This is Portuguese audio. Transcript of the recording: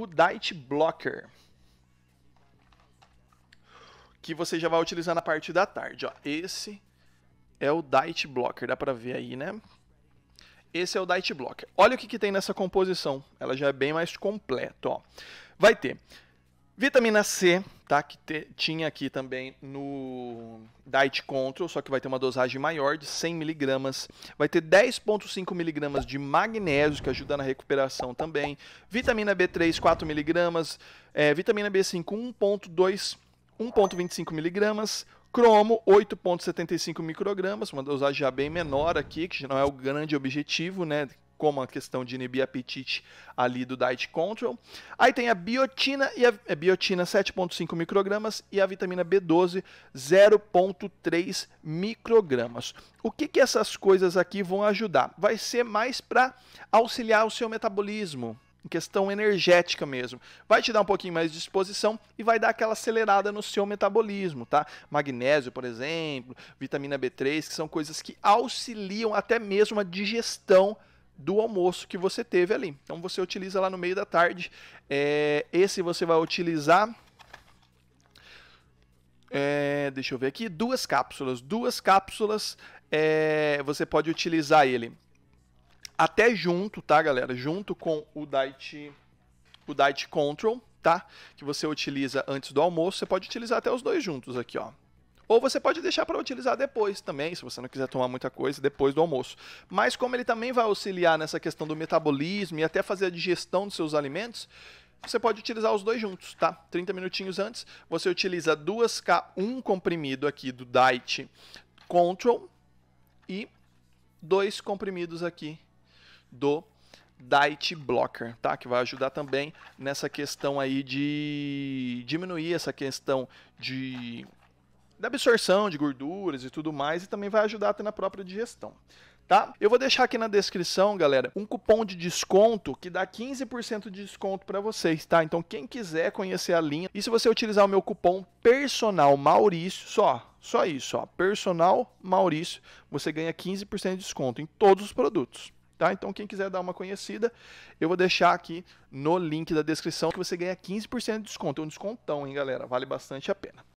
o Dight Blocker. Que você já vai utilizar na parte da tarde. Ó. Esse é o Dight Blocker, dá pra ver aí, né? Esse é o Dight Blocker. Olha o que, que tem nessa composição. Ela já é bem mais completa. Ó. Vai ter Vitamina C, tá? Que te, tinha aqui também no Diet Control, só que vai ter uma dosagem maior de 100 miligramas. Vai ter 10,5 miligramas de magnésio, que ajuda na recuperação também. Vitamina B3, 4 miligramas. É, vitamina B5, 1,2 1,25 miligramas, cromo 8,75 microgramas, uma dosagem já bem menor aqui, que não é o grande objetivo, né? como a questão de inibir apetite ali do diet control. Aí tem a biotina e a, a é biotina 7.5 microgramas e a vitamina B12 0.3 microgramas. O que, que essas coisas aqui vão ajudar? Vai ser mais para auxiliar o seu metabolismo, em questão energética mesmo. Vai te dar um pouquinho mais de disposição e vai dar aquela acelerada no seu metabolismo, tá? Magnésio, por exemplo, vitamina B3, que são coisas que auxiliam até mesmo a digestão do almoço que você teve ali. Então você utiliza lá no meio da tarde. É, esse você vai utilizar. É, deixa eu ver aqui. Duas cápsulas. Duas cápsulas. É, você pode utilizar ele até junto, tá, galera? Junto com o Diet, o diet Control, tá? Que você utiliza antes do almoço. Você pode utilizar até os dois juntos aqui, ó. Ou você pode deixar para utilizar depois também, se você não quiser tomar muita coisa depois do almoço. Mas como ele também vai auxiliar nessa questão do metabolismo e até fazer a digestão dos seus alimentos, você pode utilizar os dois juntos, tá? 30 minutinhos antes, você utiliza 2K1 comprimido aqui do Diet Control e dois comprimidos aqui do Diet Blocker, tá? Que vai ajudar também nessa questão aí de diminuir essa questão de da absorção de gorduras e tudo mais, e também vai ajudar até na própria digestão. Tá? Eu vou deixar aqui na descrição, galera, um cupom de desconto que dá 15% de desconto para vocês, tá? Então quem quiser conhecer a linha, e se você utilizar o meu cupom personal Maurício, só, só isso, ó, personal Maurício, você ganha 15% de desconto em todos os produtos. Tá? Então, quem quiser dar uma conhecida, eu vou deixar aqui no link da descrição que você ganha 15% de desconto. É um descontão, hein, galera? Vale bastante a pena.